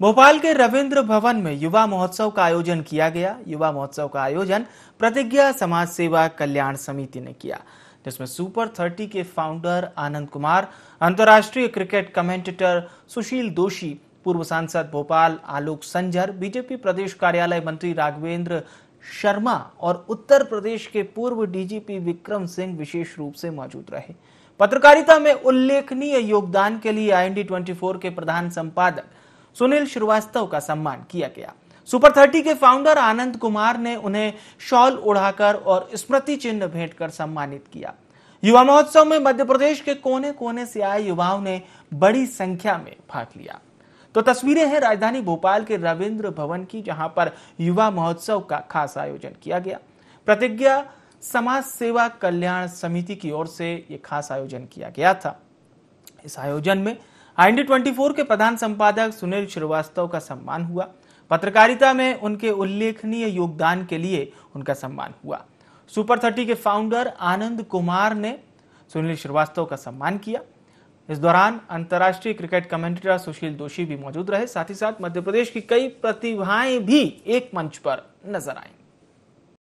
भोपाल के रविंद्र भवन में युवा महोत्सव का आयोजन किया गया युवा महोत्सव का आयोजन प्रतिज्ञा समाज सेवा कल्याण समिति ने किया जिसमें सुपर थर्टी के फाउंडर आनंद कुमार अंतर्राष्ट्रीय क्रिकेट कमेंटेटर सुशील दोषी पूर्व सांसद भोपाल आलोक संजर बीजेपी प्रदेश कार्यालय मंत्री राघवेंद्र शर्मा और उत्तर प्रदेश के पूर्व डीजीपी विक्रम सिंह विशेष रूप से मौजूद रहे पत्रकारिता में उल्लेखनीय योगदान के लिए आई के प्रधान संपादक सुनील श्रीवास्तव का सम्मान किया गया सुपर थर्टी के फाउंडर आनंद कुमार ने उन्हें शॉल उड़ाकर और स्मृति चिन्ह भेंट कर सम्मानित किया युवा महोत्सव में मध्य प्रदेश के कोने कोने से आए युवाओं ने बड़ी संख्या में भाग लिया तो तस्वीरें हैं राजधानी भोपाल के रविंद्र भवन की जहां पर युवा महोत्सव का खास आयोजन किया गया प्रतिज्ञा समाज सेवा कल्याण समिति की ओर से यह खास आयोजन किया गया था इस आयोजन में ट्वेंटी 24 के प्रधान संपादक सुनील श्रीवास्तव का सम्मान हुआ पत्रकारिता में उनके उल्लेखनीय योगदान के लिए उनका सम्मान हुआ सुपर थर्टी के फाउंडर आनंद कुमार ने सुनील श्रीवास्तव का सम्मान किया इस दौरान अंतर्राष्ट्रीय क्रिकेट कमेंटेटर सुशील दोषी भी मौजूद रहे साथ ही साथ मध्य प्रदेश की कई प्रतिभाएं भी एक मंच पर नजर आईं